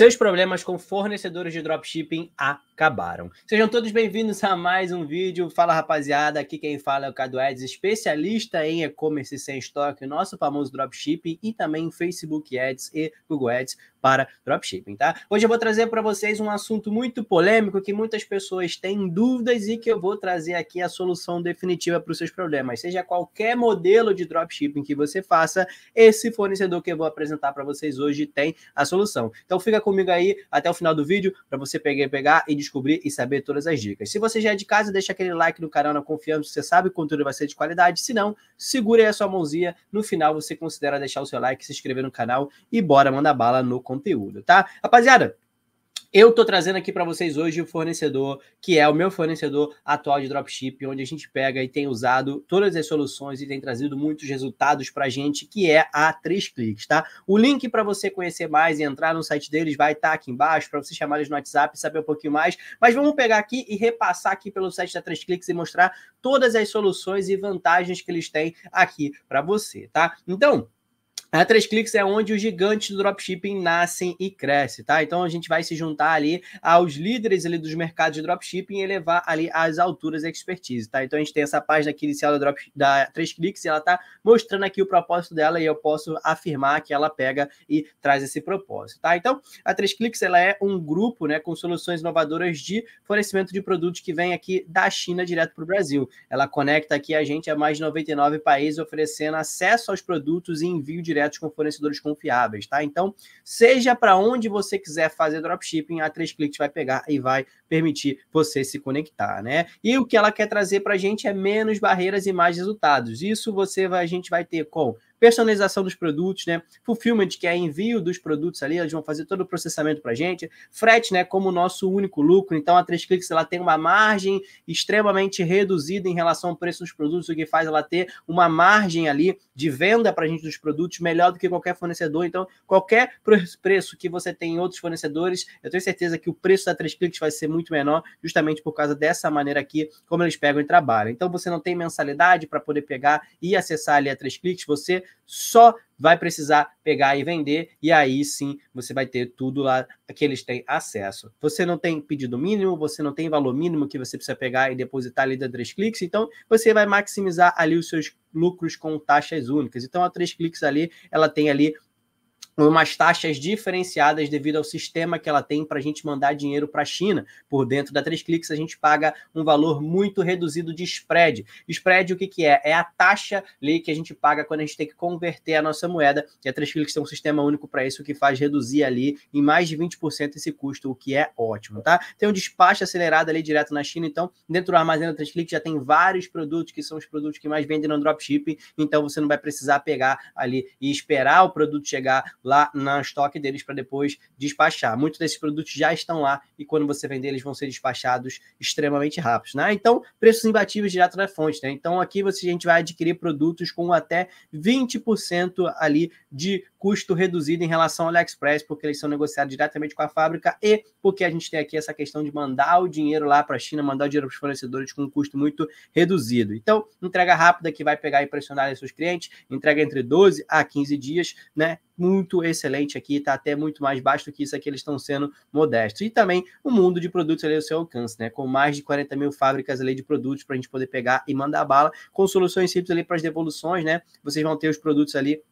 Seus problemas com fornecedores de dropshipping acabaram. Sejam todos bem-vindos a mais um vídeo. Fala rapaziada, aqui quem fala é o Cadu Eds, especialista em e-commerce sem estoque, nosso famoso dropshipping e também Facebook Ads e Google Ads para dropshipping, tá? Hoje eu vou trazer para vocês um assunto muito polêmico que muitas pessoas têm dúvidas e que eu vou trazer aqui a solução definitiva para os seus problemas. Seja qualquer modelo de dropshipping que você faça, esse fornecedor que eu vou apresentar para vocês hoje tem a solução. Então fica comigo aí até o final do vídeo para você pegar, pegar e descobrir e saber todas as dicas. Se você já é de casa, deixa aquele like no canal na confiança, você sabe que o conteúdo vai ser de qualidade. Se não, segure aí a sua mãozinha. No final você considera deixar o seu like, se inscrever no canal e bora mandar bala no conteúdo, tá? Rapaziada, eu tô trazendo aqui para vocês hoje o fornecedor, que é o meu fornecedor atual de dropship, onde a gente pega e tem usado todas as soluções e tem trazido muitos resultados para a gente, que é a 3 Cliques, tá? O link para você conhecer mais e entrar no site deles vai estar tá aqui embaixo, para você chamar eles no WhatsApp e saber um pouquinho mais. Mas vamos pegar aqui e repassar aqui pelo site da 3 Cliques e mostrar todas as soluções e vantagens que eles têm aqui para você, tá? Então, a 3 clix é onde os gigantes do dropshipping nascem e crescem, tá? Então a gente vai se juntar ali aos líderes ali dos mercados de dropshipping e levar ali as alturas e expertise, tá? Então a gente tem essa página aqui inicial da, 3 clix e ela tá mostrando aqui o propósito dela e eu posso afirmar que ela pega e traz esse propósito, tá? Então a 3 clix ela é um grupo, né, com soluções inovadoras de fornecimento de produtos que vem aqui da China direto para o Brasil. Ela conecta aqui a gente a mais de 99 países oferecendo acesso aos produtos e envio direto diretos com fornecedores confiáveis, tá? Então, seja para onde você quiser fazer dropshipping, a 3 cliques vai pegar e vai permitir você se conectar, né? E o que ela quer trazer para a gente é menos barreiras e mais resultados. Isso você vai, a gente vai ter com personalização dos produtos, né? Fulfillment, que é envio dos produtos ali, eles vão fazer todo o processamento para gente. Frete, né? Como o nosso único lucro. Então, a 3 Cliques ela tem uma margem extremamente reduzida em relação ao preço dos produtos, o que faz ela ter uma margem ali de venda para a gente dos produtos melhor do que qualquer fornecedor. Então, qualquer preço que você tem em outros fornecedores, eu tenho certeza que o preço da 3 Cliques vai ser muito menor, justamente por causa dessa maneira aqui, como eles pegam e trabalham. Então, você não tem mensalidade para poder pegar e acessar ali a 3 Cliques, você só vai precisar pegar e vender, e aí sim você vai ter tudo lá que eles têm acesso. Você não tem pedido mínimo, você não tem valor mínimo que você precisa pegar e depositar ali da 3 cliques, então você vai maximizar ali os seus lucros com taxas únicas. Então a 3 cliques ali, ela tem ali umas taxas diferenciadas devido ao sistema que ela tem para a gente mandar dinheiro para a China. Por dentro da 3 cliques, a gente paga um valor muito reduzido de spread. Spread, o que, que é? É a taxa ali que a gente paga quando a gente tem que converter a nossa moeda, e a 3 cliques tem um sistema único para isso, que faz reduzir ali em mais de 20% esse custo, o que é ótimo, tá? Tem um despacho acelerado ali direto na China, então dentro do armazém da 3 cliques já tem vários produtos que são os produtos que mais vendem no dropshipping, então você não vai precisar pegar ali e esperar o produto chegar lá lá na estoque deles para depois despachar. Muitos desses produtos já estão lá e quando você vender, eles vão ser despachados extremamente rápidos. Né? Então, preços imbatíveis direto da fonte. Né? Então, aqui você, a gente vai adquirir produtos com até 20% ali de custo reduzido em relação ao AliExpress, porque eles são negociados diretamente com a fábrica e porque a gente tem aqui essa questão de mandar o dinheiro lá para a China, mandar o dinheiro para os fornecedores com um custo muito reduzido. Então, entrega rápida que vai pegar e pressionar seus clientes, entrega entre 12 a 15 dias, né? muito excelente aqui, está até muito mais baixo do que isso aqui, eles estão sendo modestos. E também o um mundo de produtos ali ao seu alcance, né? Com mais de 40 mil fábricas ali de produtos para a gente poder pegar e mandar bala, com soluções simples ali para as devoluções, né? Vocês vão ter os produtos ali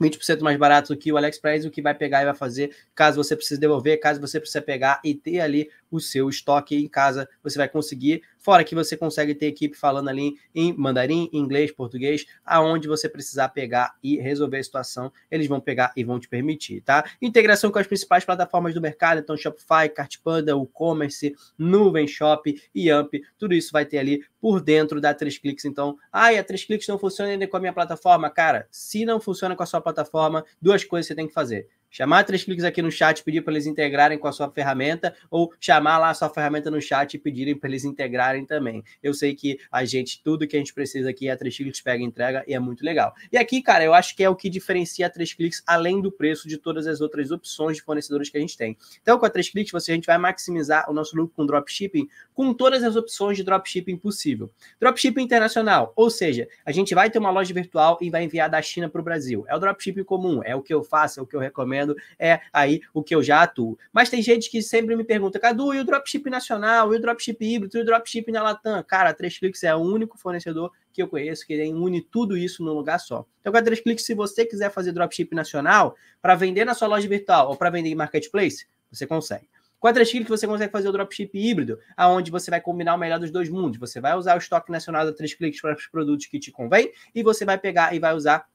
20% mais barato do que o AliExpress, o que vai pegar e vai fazer caso você precise devolver, caso você precise pegar e ter ali o seu estoque em casa, você vai conseguir Fora que você consegue ter equipe falando ali em mandarim, inglês, português, aonde você precisar pegar e resolver a situação, eles vão pegar e vão te permitir, tá? Integração com as principais plataformas do mercado, então Shopify, Cartpanda, WooCommerce, Nuvem Shop e Amp, tudo isso vai ter ali por dentro da 3Clicks. Então, ai, a 3Clicks não funciona ainda com a minha plataforma, cara. Se não funciona com a sua plataforma, duas coisas você tem que fazer Chamar três cliques aqui no chat e pedir para eles integrarem com a sua ferramenta, ou chamar lá a sua ferramenta no chat e pedirem para eles integrarem também. Eu sei que a gente, tudo que a gente precisa aqui é três cliques, pega e entrega, e é muito legal. E aqui, cara, eu acho que é o que diferencia a três cliques, além do preço de todas as outras opções de fornecedores que a gente tem. Então, com a três cliques, você, a gente vai maximizar o nosso lucro com dropshipping, com todas as opções de dropshipping possível. Dropshipping internacional, ou seja, a gente vai ter uma loja virtual e vai enviar da China para o Brasil. É o dropshipping comum, é o que eu faço, é o que eu recomendo fazendo é aí o que eu já atuo. Mas tem gente que sempre me pergunta, Cadu, e o dropship nacional, e o dropship híbrido, e o dropship na Latam? Cara, a 3Clix é o único fornecedor que eu conheço que une tudo isso num lugar só. Então, com a 3Clix, se você quiser fazer dropship nacional para vender na sua loja virtual ou para vender em marketplace, você consegue. Com a 3 clix você consegue fazer o dropship híbrido, aonde você vai combinar o melhor dos dois mundos. Você vai usar o estoque nacional da 3 clix para os produtos que te convém e você vai pegar e vai usar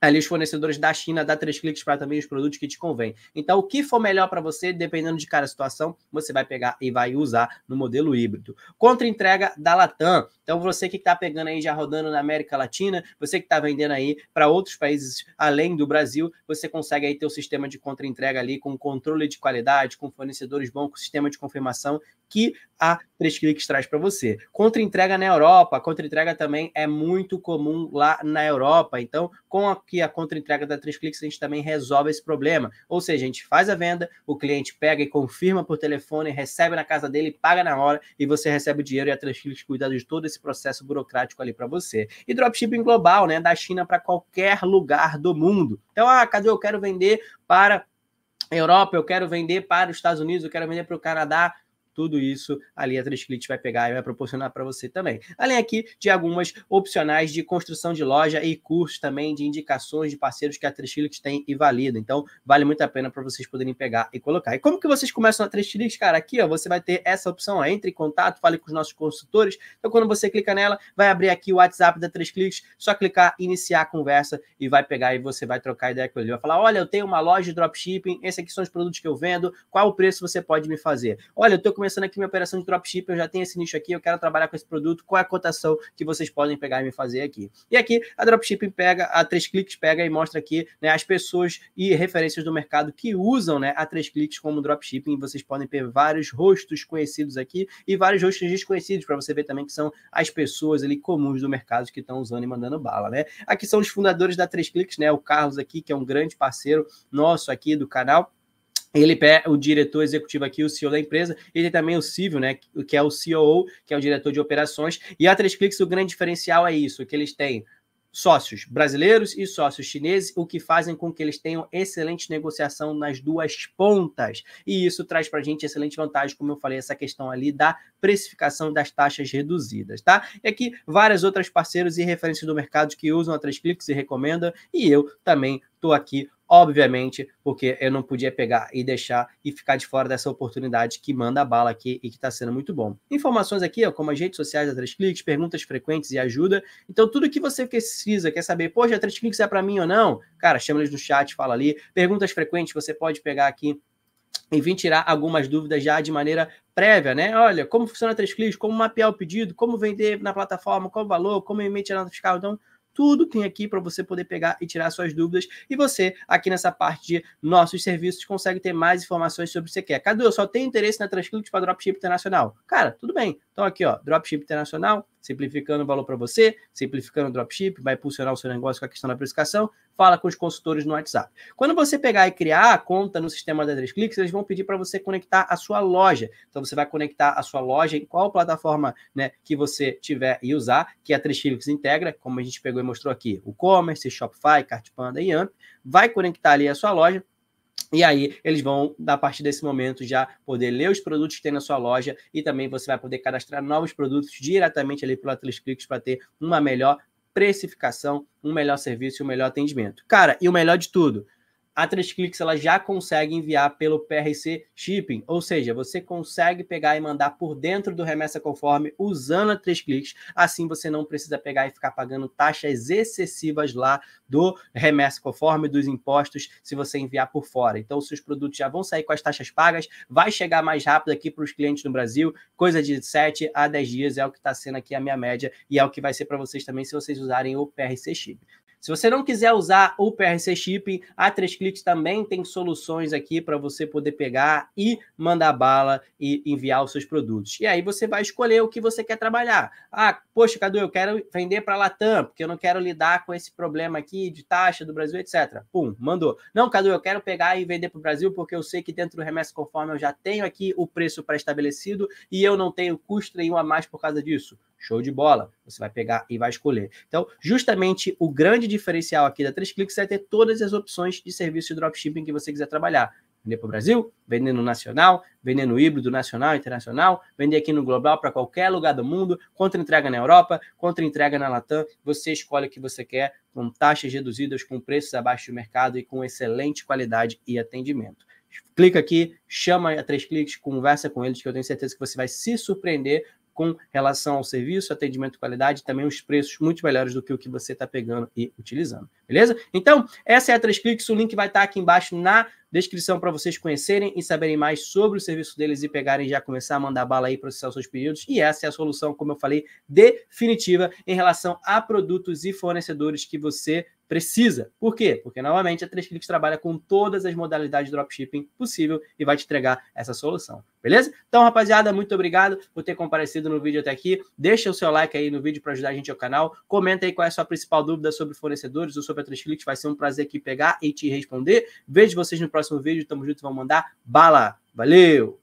ali os fornecedores da China dá três cliques para também os produtos que te convém. Então, o que for melhor para você, dependendo de cada situação, você vai pegar e vai usar no modelo híbrido. Contra entrega da Latam. Então, você que está pegando aí já rodando na América Latina, você que está vendendo aí para outros países além do Brasil, você consegue aí ter o um sistema de contra entrega ali com controle de qualidade, com fornecedores bons, com sistema de confirmação que a Três traz para você. Contra entrega na Europa, contra entrega também é muito comum lá na Europa. Então, com aqui a contra entrega da Três a gente também resolve esse problema. Ou seja, a gente faz a venda, o cliente pega e confirma por telefone, recebe na casa dele, paga na hora e você recebe o dinheiro e a Três cuida de todo esse processo burocrático ali para você. E dropshipping global, né, da China para qualquer lugar do mundo. Então, ah, cadê eu quero vender para Europa, eu quero vender para os Estados Unidos, eu quero vender para o Canadá tudo isso a linha 3 cliques vai pegar e vai proporcionar para você também. Além aqui de algumas opcionais de construção de loja e cursos também de indicações de parceiros que a 3 cliques tem e valida. Então, vale muito a pena para vocês poderem pegar e colocar. E como que vocês começam a 3 cliques, cara? Aqui, ó, você vai ter essa opção, ó, entre em contato, fale com os nossos consultores. Então, quando você clica nela, vai abrir aqui o WhatsApp da 3 cliques, só clicar iniciar a conversa e vai pegar e você vai trocar ideia com ele. Vai falar: "Olha, eu tenho uma loja de dropshipping, esses aqui são os produtos que eu vendo, qual o preço você pode me fazer?". Olha, eu tô começando começando aqui minha operação de dropship, eu já tenho esse nicho aqui, eu quero trabalhar com esse produto, qual é a cotação que vocês podem pegar e me fazer aqui? E aqui a dropshipping pega, a três cliques pega e mostra aqui né, as pessoas e referências do mercado que usam né, a três cliques como dropshipping. Vocês podem ver vários rostos conhecidos aqui e vários rostos desconhecidos para você ver também que são as pessoas ali comuns do mercado que estão usando e mandando bala, né? Aqui são os fundadores da Três Cliques, né? O Carlos aqui, que é um grande parceiro nosso aqui do canal ele é o diretor executivo aqui, o CEO da empresa, e tem também o Civil, né, que é o COO, que é o diretor de operações, e a 3Clix, o grande diferencial é isso, que eles têm sócios brasileiros e sócios chineses, o que fazem com que eles tenham excelente negociação nas duas pontas. E isso traz para a gente excelente vantagem, como eu falei, essa questão ali da precificação das taxas reduzidas, tá? E aqui várias outras parceiros e referências do mercado que usam a 3Clix e recomendam. e eu também estou aqui obviamente, porque eu não podia pegar e deixar e ficar de fora dessa oportunidade que manda a bala aqui e que está sendo muito bom. Informações aqui, ó, como as redes sociais da Três Cliques, perguntas frequentes e ajuda. Então, tudo que você precisa, quer saber, poxa, a Três Cliques é para mim ou não? Cara, chama eles no chat, fala ali. Perguntas frequentes, você pode pegar aqui e vim tirar algumas dúvidas já de maneira prévia, né? Olha, como funciona a Três cliques, como mapear o pedido, como vender na plataforma, qual o valor, como emitir nota fiscal. Então, tudo tem aqui para você poder pegar e tirar suas dúvidas. E você, aqui nessa parte de nossos serviços, consegue ter mais informações sobre o que você quer. Cadu, eu só tenho interesse na Transcript para Dropship Internacional. Cara, tudo bem. Então, aqui, ó, dropship internacional, simplificando o valor para você, simplificando o dropship, vai impulsionar o seu negócio com a questão da precificação, fala com os consultores no WhatsApp. Quando você pegar e criar a conta no sistema da 3 cliques, eles vão pedir para você conectar a sua loja. Então você vai conectar a sua loja em qual plataforma né, que você tiver e usar, que a 3 cliques integra, como a gente pegou e mostrou aqui, o e-commerce, Shopify, Cartpanda e Amp, vai conectar ali a sua loja e aí, eles vão, a partir desse momento, já poder ler os produtos que tem na sua loja e também você vai poder cadastrar novos produtos diretamente ali pelo Atlas Clicks para ter uma melhor precificação, um melhor serviço e um melhor atendimento. Cara, e o melhor de tudo, a 3Clix ela já consegue enviar pelo PRC Shipping, ou seja, você consegue pegar e mandar por dentro do remessa conforme usando a 3Clix, assim você não precisa pegar e ficar pagando taxas excessivas lá do remessa conforme dos impostos se você enviar por fora. Então, os seus produtos já vão sair com as taxas pagas, vai chegar mais rápido aqui para os clientes no Brasil, coisa de 7 a 10 dias é o que está sendo aqui a minha média e é o que vai ser para vocês também se vocês usarem o PRC Shipping. Se você não quiser usar o PRC Shipping, a 3 Clix também tem soluções aqui para você poder pegar e mandar bala e enviar os seus produtos. E aí você vai escolher o que você quer trabalhar. Ah, poxa, Cadu, eu quero vender para a Latam, porque eu não quero lidar com esse problema aqui de taxa do Brasil, etc. Pum, mandou. Não, Cadu, eu quero pegar e vender para o Brasil, porque eu sei que dentro do remessa conforme eu já tenho aqui o preço pré-estabelecido e eu não tenho custo nenhum a mais por causa disso. Show de bola. Você vai pegar e vai escolher. Então, justamente o grande diferencial aqui da 3Clicks é ter todas as opções de serviço de dropshipping que você quiser trabalhar. Vender para o Brasil, vender no nacional, vender no híbrido nacional, internacional, vender aqui no global para qualquer lugar do mundo, contra entrega na Europa, contra entrega na Latam. Você escolhe o que você quer, com taxas reduzidas, com preços abaixo do mercado e com excelente qualidade e atendimento. Clica aqui, chama a três cliques, conversa com eles, que eu tenho certeza que você vai se surpreender com relação ao serviço, atendimento, qualidade, também os preços muito melhores do que o que você está pegando e utilizando, beleza? Então, essa é a Três Cliques, o link vai estar tá aqui embaixo na descrição para vocês conhecerem e saberem mais sobre o serviço deles e pegarem já começar a mandar bala aí processar os seus pedidos. E essa é a solução, como eu falei, definitiva em relação a produtos e fornecedores que você precisa. Por quê? Porque, novamente, a 3Clix trabalha com todas as modalidades de dropshipping possível e vai te entregar essa solução. Beleza? Então, rapaziada, muito obrigado por ter comparecido no vídeo até aqui. Deixa o seu like aí no vídeo para ajudar a gente ao canal. Comenta aí qual é a sua principal dúvida sobre fornecedores ou sobre a 3Clix. Vai ser um prazer aqui pegar e te responder. Vejo vocês no próximo próximo vídeo. Tamo junto, vamos mandar bala. Valeu!